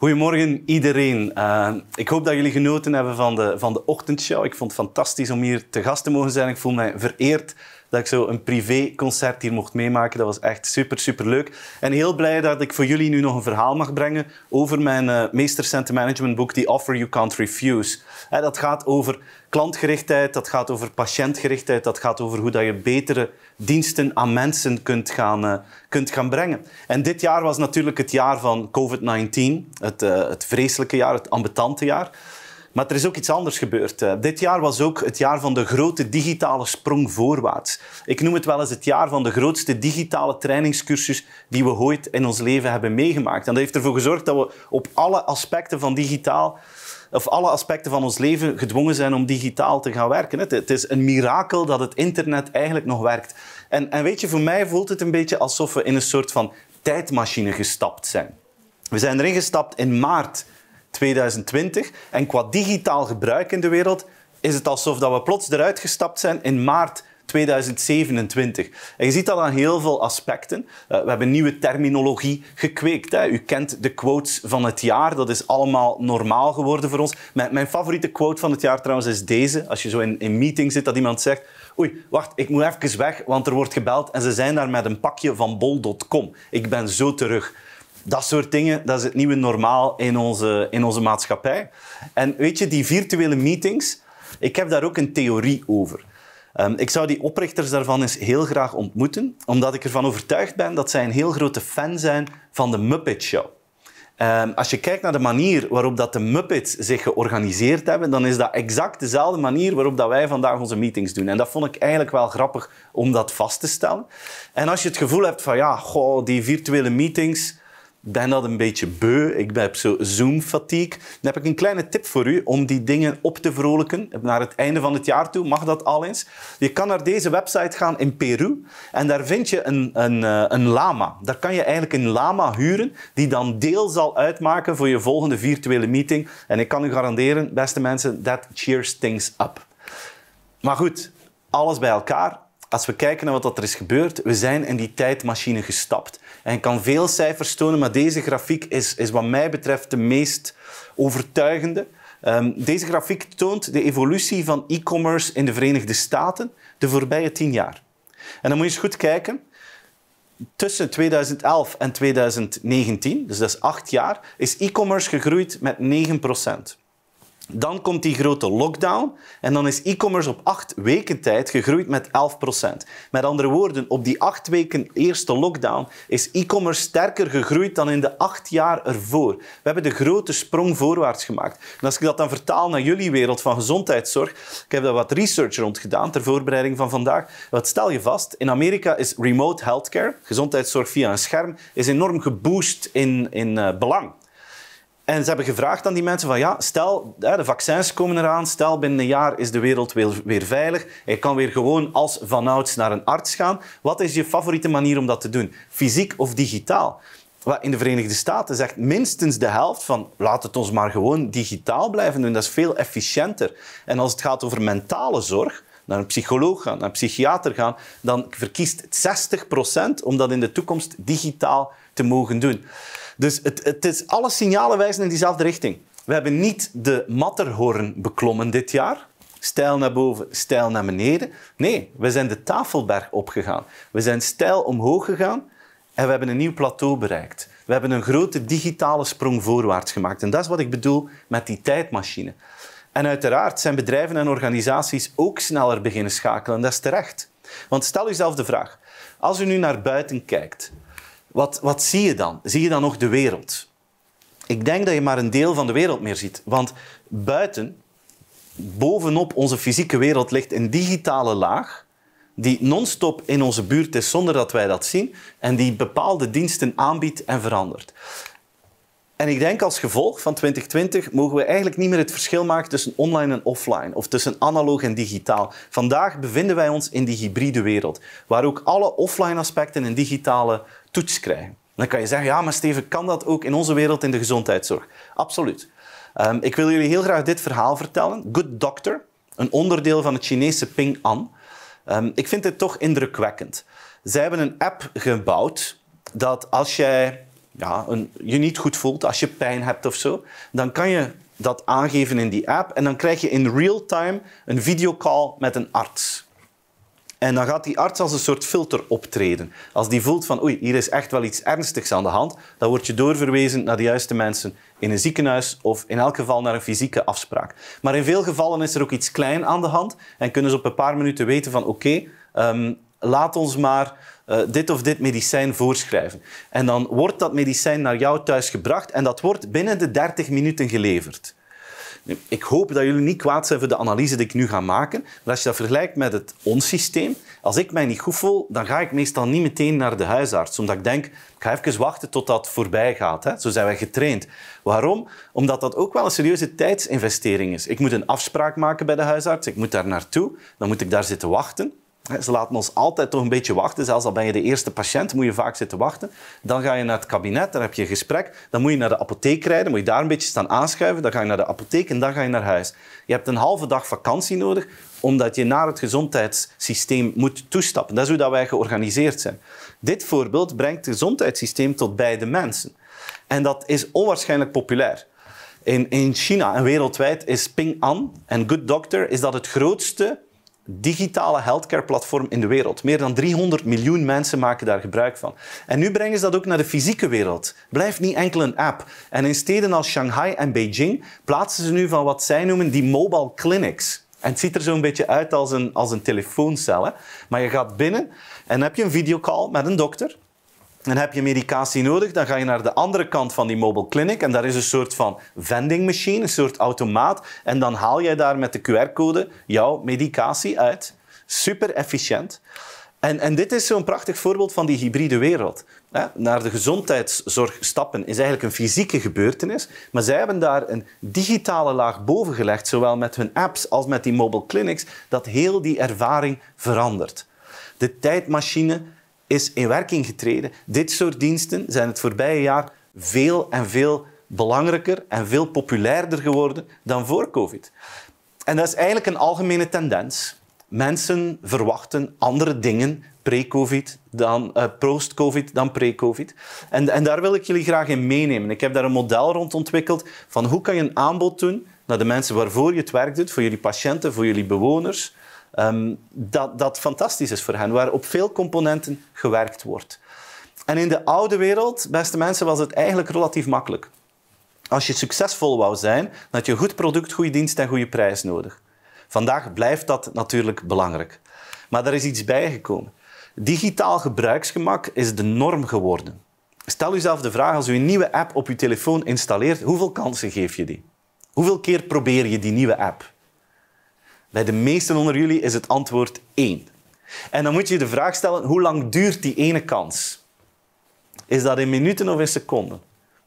Goedemorgen iedereen. Eh, ik hoop dat jullie genoten hebben van de, van de ochtendshow. Ik vond het fantastisch om hier te gast te mogen zijn. Ik voel mij vereerd dat ik zo een privéconcert hier mocht meemaken. Dat was echt super, super leuk. En heel blij dat ik voor jullie nu nog een verhaal mag brengen over mijn uh, management boek, The Offer You Can't Refuse. dat gaat over klantgerichtheid, dat gaat over patiëntgerichtheid, dat gaat over hoe dat je betere diensten aan mensen kunt gaan, eh, kunt gaan brengen. En dit jaar was natuurlijk het jaar van COVID-19, het, eh, het vreselijke jaar, het ambetante jaar. Maar er is ook iets anders gebeurd. Eh. dit jaar was ook het jaar van de grote digitale sprong voorwaarts. Ik noem het wel eens het jaar van de grootste digitale trainingscursus die we ooit in ons leven hebben meegemaakt. En dat heeft ervoor gezorgd dat we op alle aspecten van digitaal of alle aspecten van ons leven gedwongen zijn om digitaal te gaan werken. Het, is een mirakel dat het internet eigenlijk nog werkt. En, en weet je, voor mij voelt het een beetje alsof we in een soort van tijdmachine gestapt zijn. We zijn erin gestapt in maart 2020 en qua digitaal gebruik in de wereld is het alsof dat we plots eruit gestapt zijn in maart 2027. En je ziet dat aan heel veel aspecten. Eh, we hebben nieuwe terminologie gekweekt. Hè. U kent de quotes van het jaar. Dat is allemaal normaal geworden voor ons. Mijn, mijn favoriete quote van het jaar trouwens is deze. Als je zo in een meeting zit dat iemand zegt... Oei, wacht, ik moet even weg, want er wordt gebeld en ze zijn daar met een pakje van bol.com. Ik ben zo terug. Dat soort dingen, dat is het nieuwe normaal in onze, in onze maatschappij. En weet je, die virtuele meetings, ik heb daar ook een theorie over. Ehm, ik zou die oprichters daarvan eens heel graag ontmoeten, omdat ik ervan overtuigd ben dat zij een heel grote fan zijn van de Muppet Show. Ehm, als je kijkt naar de manier waarop dat de Muppets zich georganiseerd hebben, dan is dat exact dezelfde manier waarop dat wij vandaag onze meetings doen. En dat vond ik eigenlijk wel grappig om dat vast te stellen. En als je het gevoel hebt van, ja, goh, die virtuele meetings, ben dat een beetje beu. Ik heb zo Zoom-fatigue. Dan heb ik een kleine tip voor u om die dingen op te vrolijken. Naar het einde van het jaar toe mag dat al eens. Je kan naar deze website gaan in Peru en daar vind je een, een, eh, een lama. Daar kan je eigenlijk een lama huren die dan deel zal uitmaken voor je volgende virtuele meeting. En ik kan u garanderen, beste mensen, dat cheers things up. Maar goed, alles bij elkaar. Als we kijken naar wat er is gebeurd, we zijn in die tijdmachine gestapt en kan veel cijfers tonen, maar deze grafiek is, is wat mij betreft de meest overtuigende. Ehm, deze grafiek toont de evolutie van e-commerce in de Verenigde Staten de voorbije tien jaar. En dan moet je eens goed kijken. Tussen 2011 en 2019, dus dat is acht jaar, is e-commerce gegroeid met 9 procent. Dan komt die grote lockdown en dan is e-commerce op acht weken tijd gegroeid met 11%. Met andere woorden, op die acht weken eerste lockdown is e-commerce sterker gegroeid dan in de acht jaar ervoor. We hebben de grote sprong voorwaarts gemaakt. En als ik dat dan vertaal naar jullie wereld van gezondheidszorg, ik heb daar wat research rond gedaan ter voorbereiding van vandaag. Wat stel je vast? In Amerika is remote healthcare, gezondheidszorg via een scherm, is enorm geboost in, in eh, belang. En ze hebben gevraagd aan die mensen van ja, stel, de vaccins komen eraan, stel binnen een jaar is de wereld weer, veilig. Je kan weer gewoon als vanouds naar een arts gaan. Wat is je favoriete manier om dat te doen? Fysiek of digitaal? in de Verenigde Staten zegt minstens de helft van laat het ons maar gewoon digitaal blijven doen. Dat is veel efficiënter. En als het gaat over mentale zorg, naar een psycholoog gaan, naar een psychiater gaan, dan verkiest 60% om dat in de toekomst digitaal te mogen doen. Dus het, het is, alle signalen wijzen in diezelfde richting. We hebben niet de matterhoorn beklommen dit jaar. Stijl naar boven, stijl naar beneden. Nee, we zijn de Tafelberg opgegaan. We zijn stijl omhoog gegaan en we hebben een nieuw plateau bereikt. We hebben een grote digitale sprong voorwaarts gemaakt. En dat is wat ik bedoel met die tijdmachine. En uiteraard zijn bedrijven en organisaties ook sneller beginnen schakelen. dat is terecht. Want stel jezelf de vraag. Als u nu naar buiten kijkt, wat, wat zie je dan? Zie je dan nog de wereld? Ik denk dat je maar een deel van de wereld meer ziet. Want buiten, bovenop onze fysieke wereld, ligt een digitale laag die non-stop in onze buurt is zonder dat wij dat zien en die bepaalde diensten aanbiedt en verandert. En ik denk als gevolg van 2020 mogen we eigenlijk niet meer het verschil maken tussen online en offline of tussen analoog en digitaal. Vandaag bevinden wij ons in die hybride wereld, waar ook alle offline aspecten een digitale toets krijgen. Dan kan je zeggen, ja maar Steven, kan dat ook in onze wereld in de gezondheidszorg? Absoluut. Ehm, ik wil jullie heel graag dit verhaal vertellen. Good Doctor, een onderdeel van het Chinese Ping An. Ehm, ik vind dit toch indrukwekkend. Zij hebben een app gebouwd dat als jij ja, je niet goed voelt, als je pijn hebt of zo, dan kan je dat aangeven in die app en dan krijg je in real time een videocall met een arts. En dan gaat die arts als een soort filter optreden. Als die voelt van oei, hier is echt wel iets ernstigs aan de hand, dan word je doorverwezen naar de juiste mensen in een ziekenhuis of in elk geval naar een fysieke afspraak. Maar in veel gevallen is er ook iets klein aan de hand en kunnen ze op een paar minuten weten van oké, ehm, laat ons maar eh, dit of dit medicijn voorschrijven. En dan wordt dat medicijn naar jou thuis gebracht en dat wordt binnen de 30 minuten geleverd. ik hoop dat jullie niet kwaad zijn voor de analyse die ik nu ga maken. Maar als je dat vergelijkt met het ons systeem, als ik mij niet goed voel, dan ga ik meestal niet meteen naar de huisarts. Omdat ik denk, ik ga even wachten tot dat voorbij gaat. Hè? Zo zijn wij getraind. Waarom? Omdat dat ook wel een serieuze tijdsinvestering is. Ik moet een afspraak maken bij de huisarts, ik moet daar naartoe, dan moet ik daar zitten wachten. Ze laten ons altijd toch een beetje wachten. Zelfs al ben je de eerste patiënt, moet je vaak zitten wachten. Dan ga je naar het kabinet, dan heb je een gesprek. Dan moet je naar de apotheek rijden, moet je daar een beetje staan aanschuiven. Dan ga je naar de apotheek en dan ga je naar huis. Je hebt een halve dag vakantie nodig, omdat je naar het gezondheidssysteem moet toestappen. Dat is hoe dat wij georganiseerd zijn. Dit voorbeeld brengt het gezondheidssysteem tot bij de mensen. En dat is onwaarschijnlijk populair. In, in China en wereldwijd is Ping An en Good Doctor is dat het grootste digitale healthcare platform in de wereld. Meer dan 300 miljoen mensen maken daar gebruik van. En nu brengen ze dat ook naar de fysieke wereld. Blijft niet enkel een app. En in steden als Shanghai en Beijing plaatsen ze nu van wat zij noemen die mobile clinics. En het ziet er zo'n beetje uit als een, als een telefooncel. Hè? Maar je gaat binnen en heb je een videocall met een dokter. En heb je medicatie nodig, dan ga je naar de andere kant van die mobile clinic. En daar is een soort van vending machine, een soort automaat. En dan haal jij daar met de QR-code jouw medicatie uit. Super efficiënt. En, en dit is zo'n prachtig voorbeeld van die hybride wereld. Hè? Naar de gezondheidszorg stappen is eigenlijk een fysieke gebeurtenis. Maar zij hebben daar een digitale laag boven gelegd, zowel met hun apps als met die mobile clinics, dat heel die ervaring verandert. De tijdmachine is in werking getreden. Dit soort diensten zijn het voorbije jaar veel en veel belangrijker en veel populairder geworden dan voor COVID. En dat is eigenlijk een algemene tendens. Mensen verwachten andere dingen pre-COVID dan eh, post-COVID dan pre-COVID. En, en daar wil ik jullie graag in meenemen. Ik heb daar een model rond ontwikkeld van hoe kan je een aanbod doen naar de mensen waarvoor je het werk doet, voor jullie patiënten, voor jullie bewoners, Ehm, dat, dat fantastisch is voor hen, waar op veel componenten gewerkt wordt. En in de oude wereld, beste mensen, was het eigenlijk relatief makkelijk. Als je succesvol wou zijn, dan had je een goed product, goede dienst en goede prijs nodig. Vandaag blijft dat natuurlijk belangrijk. Maar er is iets bijgekomen. Digitaal gebruiksgemak is de norm geworden. Stel jezelf de vraag, als u een nieuwe app op uw telefoon installeert, hoeveel kansen geef je die? Hoeveel keer probeer je die nieuwe app? Bij de meesten onder jullie is het antwoord 1. En dan moet je je de vraag stellen, hoe lang duurt die ene kans? Is dat in minuten of in seconden?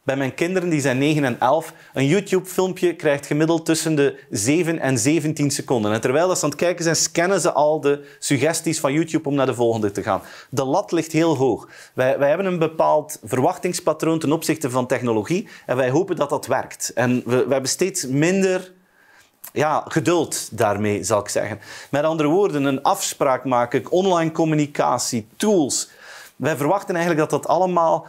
Bij mijn kinderen, die zijn 9 en 11, een YouTube-filmpje krijgt gemiddeld tussen de 7 en 17 seconden. En terwijl ze aan het kijken zijn, scannen ze al de suggesties van YouTube om naar de volgende te gaan. De lat ligt heel hoog. Wij, wij hebben een bepaald verwachtingspatroon ten opzichte van technologie en wij hopen dat dat werkt. En we, we hebben steeds minder ja, geduld daarmee, zal ik zeggen. Met andere woorden, een afspraak maken, online communicatie, tools. Wij verwachten eigenlijk dat dat allemaal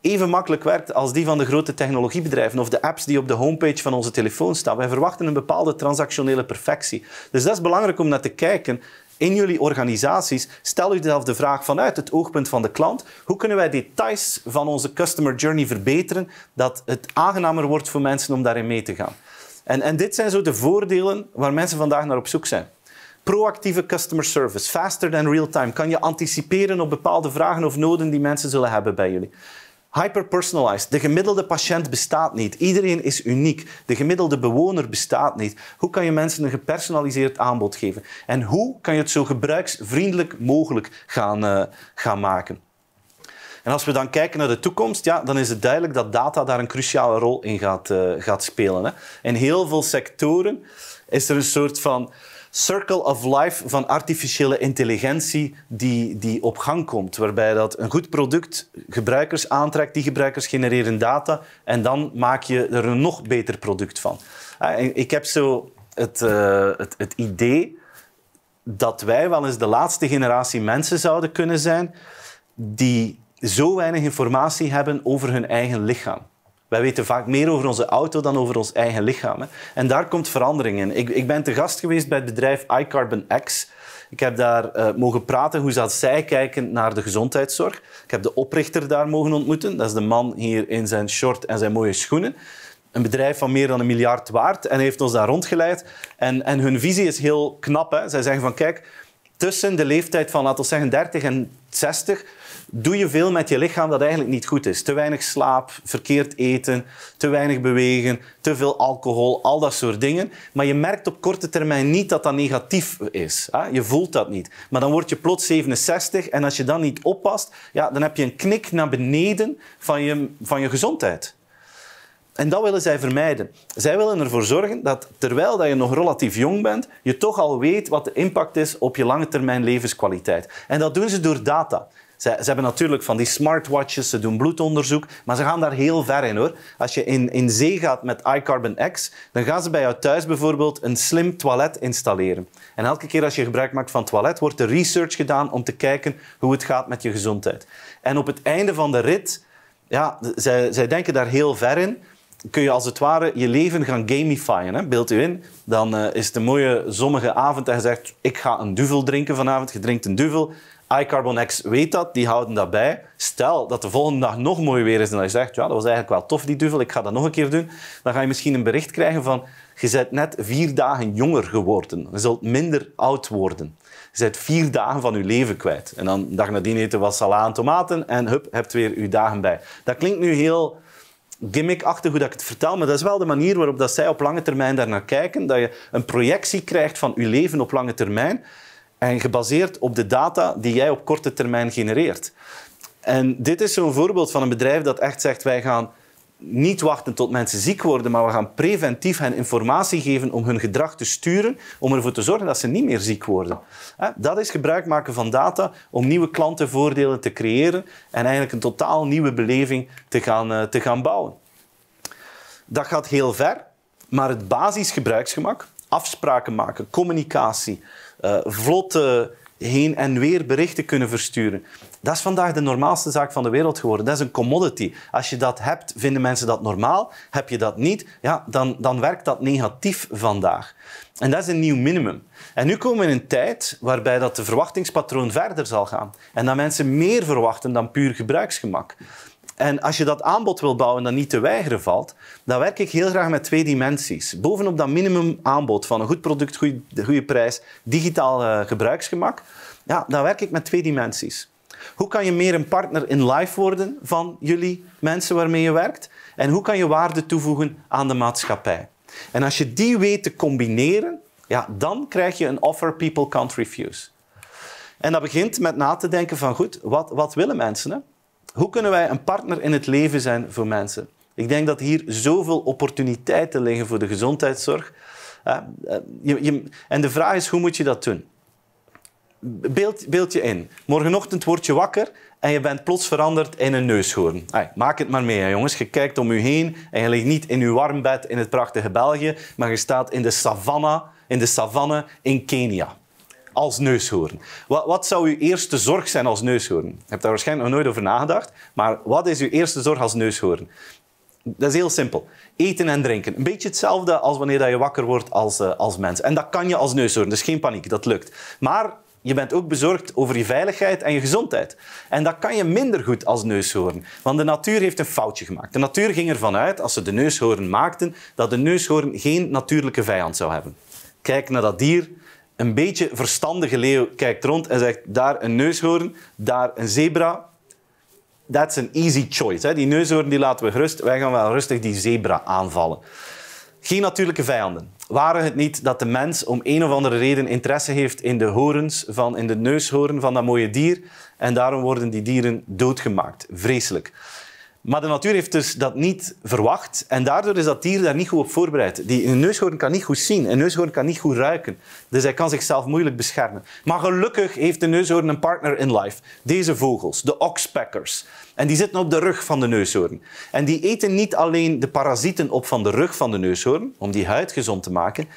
even makkelijk werkt als die van de grote technologiebedrijven of de apps die op de homepage van onze telefoon staan. Wij verwachten een bepaalde transactionele perfectie. Dus dat is belangrijk om naar te kijken. In jullie organisaties stel zelf de vraag vanuit het oogpunt van de klant: hoe kunnen wij details van onze customer journey verbeteren dat het aangenamer wordt voor mensen om daarin mee te gaan? En, en dit zijn zo de voordelen waar mensen vandaag naar op zoek zijn. Proactieve customer service, faster than real time. Kan je anticiperen op bepaalde vragen of noden die mensen zullen hebben bij jullie. Hyper-personalized. De gemiddelde patiënt bestaat niet. Iedereen is uniek. De gemiddelde bewoner bestaat niet. Hoe kan je mensen een gepersonaliseerd aanbod geven? En hoe kan je het zo gebruiksvriendelijk mogelijk gaan, eh, gaan maken? En als we dan kijken naar de toekomst, ja, dan is het duidelijk dat data daar een cruciale rol in gaat, eh, gaat spelen. Hè. In heel veel sectoren is er een soort van circle of life van artificiële intelligentie die, die op gang komt. Waarbij dat een goed product gebruikers aantrekt, die gebruikers genereren data en dan maak je er een nog beter product van. Ah, ik heb zo het, eh, het, het idee dat wij wel eens de laatste generatie mensen zouden kunnen zijn die zo weinig informatie hebben over hun eigen lichaam. Wij weten vaak meer over onze auto dan over ons eigen lichaam. Hè. En daar komt verandering in. Ik, ik, ben te gast geweest bij het bedrijf iCarbon X. Ik heb daar eh, mogen praten hoe zij kijken naar de gezondheidszorg. Ik heb de oprichter daar mogen ontmoeten. Dat is de man hier in zijn short en zijn mooie schoenen. Een bedrijf van meer dan een miljard waard. En heeft ons daar rondgeleid. En, en hun visie is heel knap. Hè. Zij zeggen van kijk, tussen de leeftijd van, laten we zeggen, 30 en 60 doe je veel met je lichaam dat eigenlijk niet goed is. Te weinig slaap, verkeerd eten, te weinig bewegen, te veel alcohol, al dat soort dingen. Maar je merkt op korte termijn niet dat dat negatief is. Je voelt dat niet. Maar dan word je plots 67 en als je dan niet oppast, ja, dan heb je een knik naar beneden van je, van je gezondheid. En dat willen zij vermijden. Zij willen ervoor zorgen dat terwijl dat je nog relatief jong bent, je toch al weet wat de impact is op je lange termijn levenskwaliteit. En dat doen ze door data. Ze, ze, hebben natuurlijk van die smartwatches, ze doen bloedonderzoek, maar ze gaan daar heel ver in hoor. Als je in, in zee gaat met iCarbon X, dan gaan ze bij jou thuis bijvoorbeeld een slim toilet installeren. En elke keer als je gebruik maakt van toilet, wordt er research gedaan om te kijken hoe het gaat met je gezondheid. En op het einde van de rit, ja, zij, denken daar heel ver in kun je als het ware je leven gaan gamifyen. Hè? Beeld u in, dan eh, is het een mooie zonnige avond en je zegt, ik ga een duvel drinken vanavond. Je drinkt een duvel X weet dat, die houden dat bij. Stel dat de volgende dag nog mooi weer is en dat je zegt, ja, dat was eigenlijk wel tof die duvel, ik ga dat nog een keer doen. Dan ga je misschien een bericht krijgen van, je bent net vier dagen jonger geworden. Je zult minder oud worden. Je bent vier dagen van je leven kwijt. En dan dag nadien eten wat salade en tomaten en hup, hebt weer je dagen bij. Dat klinkt nu heel gimmickachtig hoe dat ik het vertel, maar dat is wel de manier waarop dat zij op lange termijn daarnaar kijken. Dat je een projectie krijgt van je leven op lange termijn en gebaseerd op de data die jij op korte termijn genereert. En dit is zo'n voorbeeld van een bedrijf dat echt zegt: wij gaan niet wachten tot mensen ziek worden, maar we gaan preventief hen informatie geven om hun gedrag te sturen, om ervoor te zorgen dat ze niet meer ziek worden. Dat is gebruik maken van data om nieuwe klantenvoordelen te creëren en eigenlijk een totaal nieuwe beleving te gaan, eh, te gaan bouwen. Dat gaat heel ver, maar het basisgebruiksgemak, afspraken maken, communicatie, uh, vlotte heen en weer berichten kunnen versturen. Dat is vandaag de normaalste zaak van de wereld geworden. Dat is een commodity. Als je dat hebt, vinden mensen dat normaal. Heb je dat niet, ja, dan, dan werkt dat negatief vandaag. En dat is een nieuw minimum. En nu komen we in een tijd waarbij dat de verwachtingspatroon verder zal gaan. En dat mensen meer verwachten dan puur gebruiksgemak. En als je dat aanbod wil bouwen dat niet te weigeren valt, dan werk ik heel graag met twee dimensies. Bovenop dat minimum aanbod van een goed product, goede, goede prijs, digitaal eh, gebruiksgemak, ja, dan werk ik met twee dimensies. Hoe kan je meer een partner in life worden van jullie mensen waarmee je werkt? En hoe kan je waarde toevoegen aan de maatschappij? En als je die weet te combineren, ja, dan krijg je een offer people can't refuse. En dat begint met na te denken van goed, wat, wat willen mensen? Hoe kunnen wij een partner in het leven zijn voor mensen? Ik denk dat hier zoveel opportuniteiten liggen voor de gezondheidszorg. Eh, en de vraag is, hoe moet je dat doen? Beeld, beeld je in. Morgenochtend word je wakker en je bent plots veranderd in een neushoorn. maak het maar mee, jongens. Je kijkt om je heen en je ligt niet in je warm bed in het prachtige België, maar je staat in de savanne, in, de savanne in Kenia als neushoorn. Wat, wat, zou uw eerste zorg zijn als neushoorn? Je hebt daar waarschijnlijk nog nooit over nagedacht, maar wat is uw eerste zorg als neushoorn? Dat is heel simpel. Eten en drinken. Een beetje hetzelfde als wanneer je wakker wordt als, eh, als mens. En dat kan je als neushoorn, dus geen paniek, dat lukt. Maar je bent ook bezorgd over je veiligheid en je gezondheid. En dat kan je minder goed als neushoorn. Want de natuur heeft een foutje gemaakt. De natuur ging ervan uit, als ze de neushoorn maakten, dat de neushoorn geen natuurlijke vijand zou hebben. Kijk naar dat dier, een beetje verstandige leeuw kijkt rond en zegt daar een neushoorn, daar een zebra. That's an easy choice. Die neushoorn die laten we gerust. Wij gaan wel rustig die zebra aanvallen. Geen natuurlijke vijanden. Waren het niet dat de mens om een of andere reden interesse heeft in de horens van, in de neushoorn van dat mooie dier en daarom worden die dieren doodgemaakt. Vreselijk. Maar de natuur heeft dus dat niet verwacht en daardoor is dat dier daar niet goed op voorbereid. Die, een neushoorn kan niet goed zien, een neushoorn kan niet goed ruiken. Dus hij kan zichzelf moeilijk beschermen. Maar gelukkig heeft de neushoorn een partner in life. Deze vogels, de oxpeckers. En die zitten op de rug van de neushoorn. En die eten niet alleen de parasieten op van de rug van de neushoorn, om die huid gezond te maken.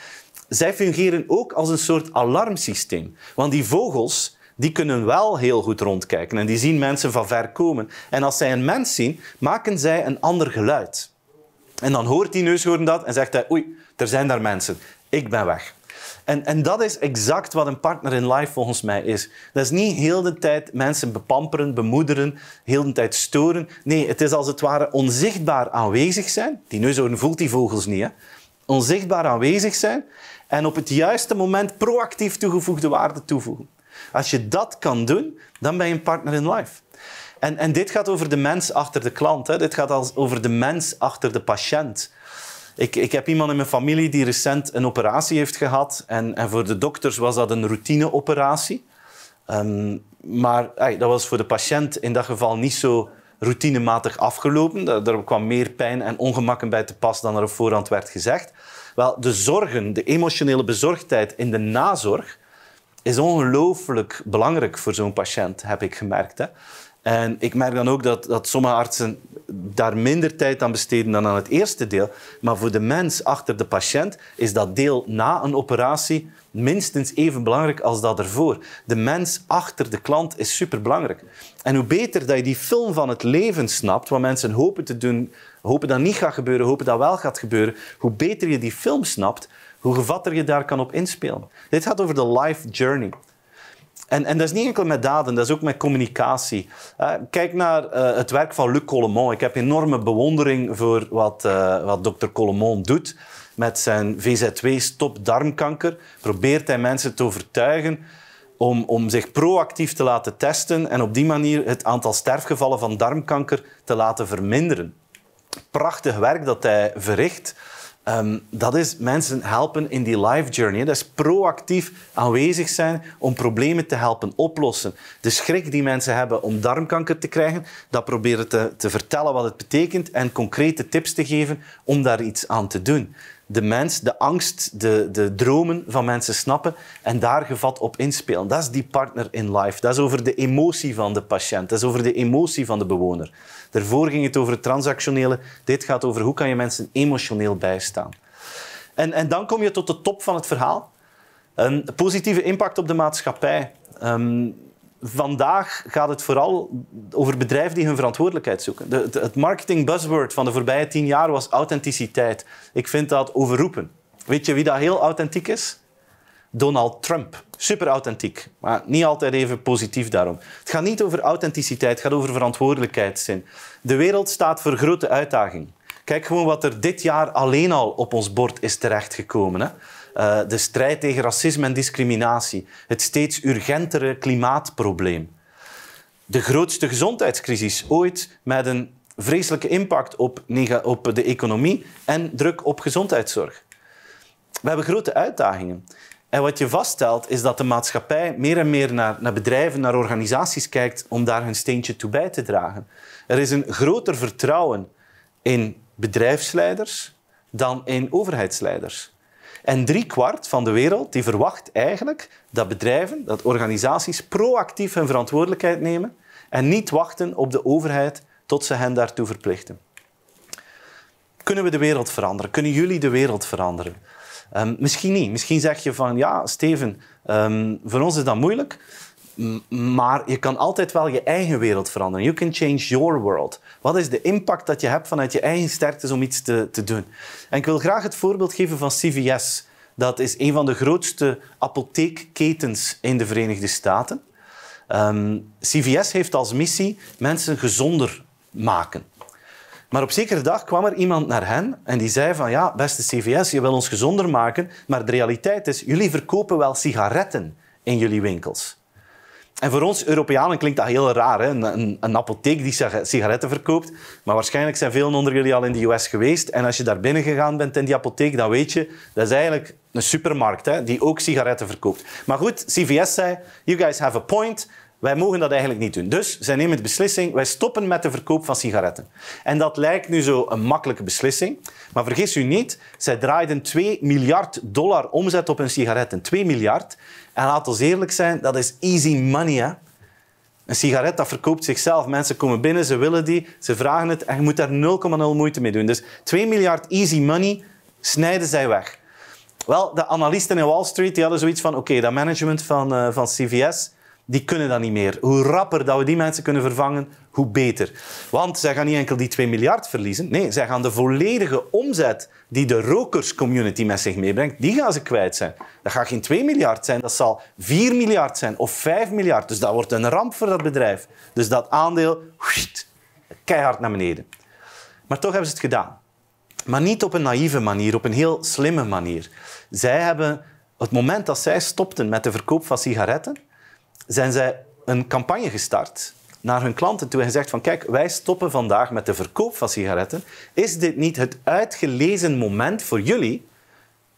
Zij fungeren ook als een soort alarmsysteem. Want die vogels die kunnen wel heel goed rondkijken en die zien mensen van ver komen. En als zij een mens zien, maken zij een ander geluid. En dan hoort die neushoorn dat en zegt hij, oei, er zijn daar mensen, ik ben weg. En, en dat is exact wat een partner in life volgens mij is. Dat is niet heel de tijd mensen bepamperen, bemoederen, heel de tijd storen. Nee, het is als het ware onzichtbaar aanwezig zijn. Die neushoorn voelt die vogels niet, hè. Onzichtbaar aanwezig zijn en op het juiste moment proactief toegevoegde waarde toevoegen. Als je dat kan doen, dan ben je een partner in life. En, en dit gaat over de mens achter de klant. Hè. Dit gaat als over de mens achter de patiënt. Ik, ik, heb iemand in mijn familie die recent een operatie heeft gehad. En, en voor de dokters was dat een routineoperatie. Ehm, maar dat was voor de patiënt in dat geval niet zo routinematig afgelopen. Er kwam meer pijn en ongemakken bij te pas dan er op voorhand werd gezegd. Wel, de zorgen, de emotionele bezorgdheid in de nazorg is ongelooflijk belangrijk voor zo'n patiënt, heb ik gemerkt. Hè. En ik merk dan ook dat, dat sommige artsen daar minder tijd aan besteden dan aan het eerste deel. Maar voor de mens achter de patiënt is dat deel na een operatie minstens even belangrijk als dat ervoor. De mens achter de klant is superbelangrijk. En hoe beter dat je die film van het leven snapt, wat mensen hopen te doen, hopen dat niet gaat gebeuren, hopen dat wel gaat gebeuren, hoe beter je die film snapt, hoe gevatter je daar kan op inspelen. Dit gaat over de life journey. En, en, dat is niet enkel met daden, dat is ook met communicatie. Eh, kijk naar eh, het werk van Luc Colomon. Ik heb enorme bewondering voor wat, eh, wat dokter Colomon doet. Met zijn VZ2-stop darmkanker probeert hij mensen te overtuigen om, om zich proactief te laten testen en op die manier het aantal sterfgevallen van darmkanker te laten verminderen. Prachtig werk dat hij verricht. Ehm, dat is mensen helpen in die life journey. Dat is proactief aanwezig zijn om problemen te helpen oplossen. De schrik die mensen hebben om darmkanker te krijgen, dat proberen te, te vertellen wat het betekent en concrete tips te geven om daar iets aan te doen de mens, de angst, de, de dromen van mensen snappen en daar gevat op inspelen. Dat is die partner in life. Dat is over de emotie van de patiënt. Dat is over de emotie van de bewoner. Daarvoor ging het over het transactionele. Dit gaat over hoe kan je mensen emotioneel bijstaan. En, en dan kom je tot de top van het verhaal. Een positieve impact op de maatschappij. Ehm, vandaag gaat het vooral over bedrijven die hun verantwoordelijkheid zoeken. De, het marketing buzzword van de voorbije tien jaar was authenticiteit. Ik vind dat overroepen. Weet je wie dat heel authentiek is? Donald Trump. Super authentiek, maar niet altijd even positief daarom. Het gaat niet over authenticiteit, het gaat over verantwoordelijkheidszin. De wereld staat voor grote uitdaging. Kijk gewoon wat er dit jaar alleen al op ons bord is terechtgekomen. Hè? Eh, de strijd tegen racisme en discriminatie, het steeds urgentere klimaatprobleem, de grootste gezondheidscrisis ooit met een vreselijke impact op, op de economie en druk op gezondheidszorg. We hebben grote uitdagingen. En wat je vaststelt is dat de maatschappij meer en meer naar, naar, bedrijven, naar organisaties kijkt om daar hun steentje toe bij te dragen. Er is een groter vertrouwen in bedrijfsleiders dan in overheidsleiders. En driekwart van de wereld die verwacht eigenlijk dat bedrijven, dat organisaties proactief hun verantwoordelijkheid nemen en niet wachten op de overheid tot ze hen daartoe verplichten. Kunnen we de wereld veranderen? Kunnen jullie de wereld veranderen? Ehm, misschien niet. Misschien zeg je van ja, Steven, ehm, voor ons is dat moeilijk. Maar je kan altijd wel je eigen wereld veranderen. You can change your world. Wat is de impact dat je hebt vanuit je eigen sterktes om iets te, te doen? En ik wil graag het voorbeeld geven van CVS. Dat is een van de grootste apotheekketens in de Verenigde Staten. Ehm, CVS heeft als missie mensen gezonder maken. Maar op zekere dag kwam er iemand naar hen en die zei van ja, beste CVS, je wil ons gezonder maken, maar de realiteit is, jullie verkopen wel sigaretten in jullie winkels. En voor ons Europeanen klinkt dat heel raar. Hè? Een, een, een, apotheek die sigaretten verkoopt. Maar waarschijnlijk zijn velen onder jullie al in de US geweest. En als je daar binnen gegaan bent in die apotheek, dan weet je, dat is eigenlijk een supermarkt hè? die ook sigaretten verkoopt. Maar goed, CVS zei, you guys have a point. Wij mogen dat eigenlijk niet doen. Dus zij nemen de beslissing, wij stoppen met de verkoop van sigaretten. En dat lijkt nu zo een makkelijke beslissing. Maar vergis u niet, zij draaiden 2 miljard dollar omzet op hun sigaretten. 2 miljard. En laat ons eerlijk zijn, dat is easy money. Hè? Een sigaret dat verkoopt zichzelf. Mensen komen binnen, ze willen die, ze vragen het en je moet daar 0,0 moeite mee doen. Dus 2 miljard easy money snijden zij weg. Wel, de analisten in Wall Street die hadden zoiets van: oké, dat management van, eh, van CVS die kunnen dat niet meer. Hoe rapper dat we die mensen kunnen vervangen, hoe beter. Want zij gaan niet enkel die 2 miljard verliezen. Nee, zij gaan de volledige omzet die de rokerscommunity met zich meebrengt, die gaan ze kwijt zijn. Dat gaat geen 2 miljard zijn, dat zal 4 miljard zijn of 5 miljard. Dus dat wordt een ramp voor dat bedrijf. Dus dat aandeel, keihard naar beneden. Maar toch hebben ze het gedaan. Maar niet op een naïeve manier, op een heel slimme manier. Zij hebben, het moment dat zij stopten met de verkoop van sigaretten, zijn zij een campagne gestart naar hun klanten toe en gezegd van kijk, wij stoppen vandaag met de verkoop van sigaretten. Is dit niet het uitgelezen moment voor jullie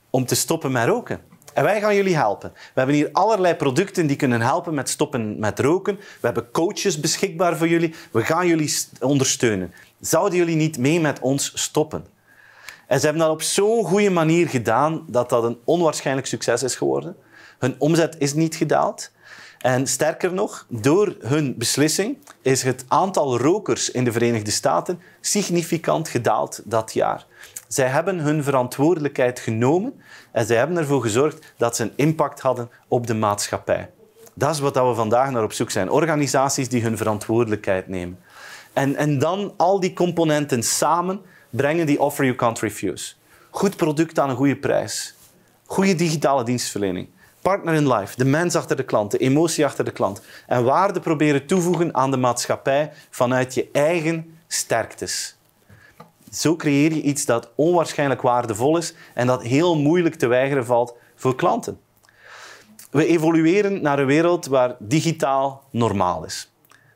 om te stoppen met roken? En wij gaan jullie helpen. We hebben hier allerlei producten die kunnen helpen met stoppen met roken. We hebben coaches beschikbaar voor jullie. We gaan jullie ondersteunen. Zouden jullie niet mee met ons stoppen? En ze hebben dat op zo'n goede manier gedaan dat dat een onwaarschijnlijk succes is geworden. Hun omzet is niet gedaald. En sterker nog, door hun beslissing is het aantal rokers in de Verenigde Staten significant gedaald dat jaar. Zij hebben hun verantwoordelijkheid genomen en zij hebben ervoor gezorgd dat ze een impact hadden op de maatschappij. Dat is wat we vandaag naar op zoek zijn. Organisaties die hun verantwoordelijkheid nemen. En, en dan al die componenten samen brengen die Offer You Can't Refuse. Goed product aan een goede prijs. Goede digitale dienstverlening partner in life, de mens achter de klant, de emotie achter de klant. En waarde proberen toevoegen aan de maatschappij vanuit je eigen sterktes. Zo creëer je iets dat onwaarschijnlijk waardevol is en dat heel moeilijk te weigeren valt voor klanten. We evolueren naar een wereld waar digitaal normaal is.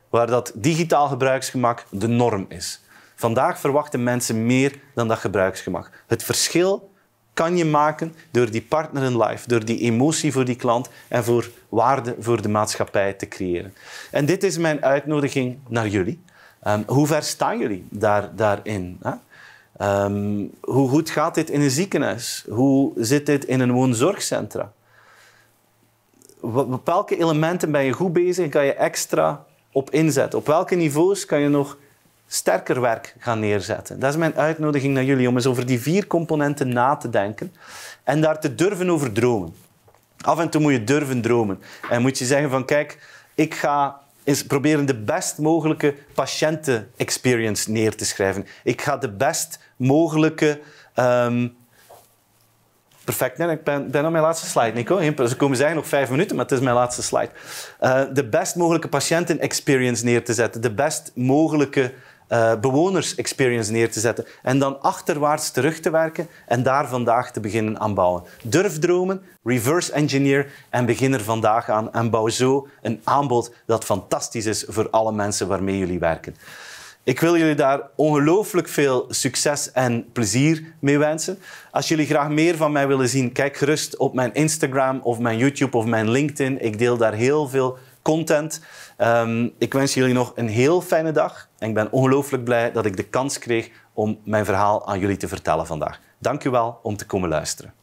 Waar dat digitaal gebruiksgemak de norm is. Vandaag verwachten mensen meer dan dat gebruiksgemak. Het verschil kan je maken door die partner in life, door die emotie voor die klant en voor waarde voor de maatschappij te creëren. En dit is mijn uitnodiging naar jullie. Ehm, hoe ver staan jullie daar, daarin? Hè? Ehm, hoe goed gaat dit in een ziekenhuis? Hoe zit dit in een woonzorgcentra? Op welke elementen ben je goed bezig en kan je extra op inzetten? Op welke niveaus kan je nog sterker werk gaan neerzetten. Dat is mijn uitnodiging naar jullie om eens over die vier componenten na te denken en daar te durven over dromen. Af en toe moet je durven dromen en moet je zeggen van kijk, ik ga eens proberen de best mogelijke patiënten-experience neer te schrijven. Ik ga de best mogelijke... Ehm, perfect, nee, ik ben, op mijn laatste slide, Nico. Ze komen zeggen nog vijf minuten, maar het is mijn laatste slide. Eh, de best mogelijke patiënten-experience neer te zetten. De best mogelijke uh, eh, bewoners-experience neer te zetten. En dan achterwaarts terug te werken en daar vandaag te beginnen aan bouwen. Durf dromen, reverse engineer en begin er vandaag aan. En bouw zo een aanbod dat fantastisch is voor alle mensen waarmee jullie werken. Ik wil jullie daar ongelooflijk veel succes en plezier mee wensen. Als jullie graag meer van mij willen zien, kijk gerust op mijn Instagram of mijn YouTube of mijn LinkedIn. Ik deel daar heel veel content. Ehm, ik wens jullie nog een heel fijne dag. En ik ben ongelooflijk blij dat ik de kans kreeg om mijn verhaal aan jullie te vertellen vandaag. Dank u wel om te komen luisteren.